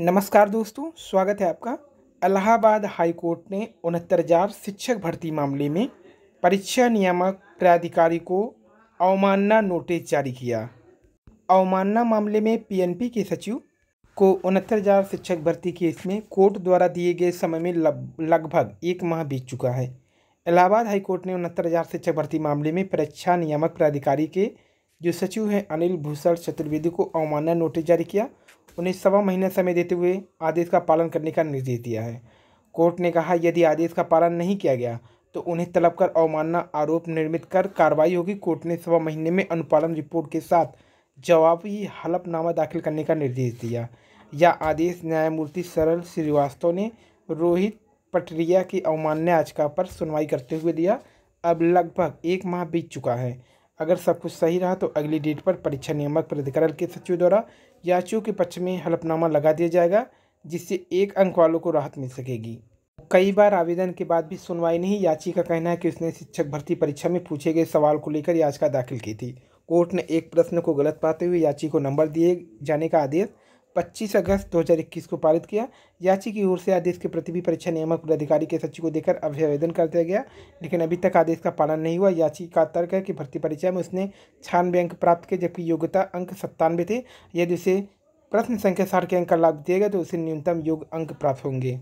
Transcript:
नमस्कार दोस्तों स्वागत है आपका इलाहाबाद हाई कोर्ट ने उनहत्तर हजार शिक्षक भर्ती मामले में परीक्षा नियामक प्राधिकारी को अवमानना नोटिस जारी किया अवमानना मामले में पीएनपी के सचिव को उनहत्तर हजार शिक्षक भर्ती केस में कोर्ट द्वारा दिए गए समय में लगभग एक माह बीत चुका है इलाहाबाद हाईकोर्ट ने उनहत्तर हजार शिक्षक भर्ती मामले में परीक्षा नियामक प्राधिकारी के जो सचिव हैं अनिल भूषण चतुर्वेदी को अवमानना नोटिस जारी किया उन्हें सवा महीना समय देते हुए आदेश का पालन करने का निर्देश दिया है कोर्ट ने कहा यदि आदेश का पालन नहीं किया गया तो उन्हें तलब कर अवमानना आरोप निर्मित कर कार्रवाई होगी कोर्ट ने सवा महीने में अनुपालन रिपोर्ट के साथ जवाबी हलफनामा दाखिल करने का निर्देश दिया यह आदेश न्यायमूर्ति सरल श्रीवास्तव ने रोहित पटरिया की अवमानना याचिका पर सुनवाई करते हुए दिया अब लगभग एक माह बीत चुका है अगर सब कुछ सही रहा तो अगली डेट पर परीक्षा नियामक प्राधिकरण के सचिव द्वारा याचियों के पक्ष में हलफनामा लगा दिया जाएगा जिससे एक अंक वालों को राहत मिल सकेगी कई बार आवेदन के बाद भी सुनवाई नहीं याची का कहना है कि उसने शिक्षक भर्ती परीक्षा में पूछे गए सवाल को लेकर याचिका दाखिल की थी कोर्ट ने एक प्रश्न को गलत पाते हुए याची को नंबर दिए जाने का आदेश पच्चीस अगस्त दो को पारित किया याची की ओर से आदेश के प्रति भी परीक्षा नियामक पदाधिकारी के सचिव को देकर अभ्य आवेदन कर दिया गया लेकिन अभी तक आदेश का पालन नहीं हुआ याची का तर्क है कि भर्ती परीक्षा में उसने छानबे अंक प्राप्त किए जबकि योग्यता अंक सत्तानवे थे यदि उसे प्रश्न संख्या साठ के अंक का लाभ दिया गया तो उसे न्यूनतम योग अंक प्राप्त होंगे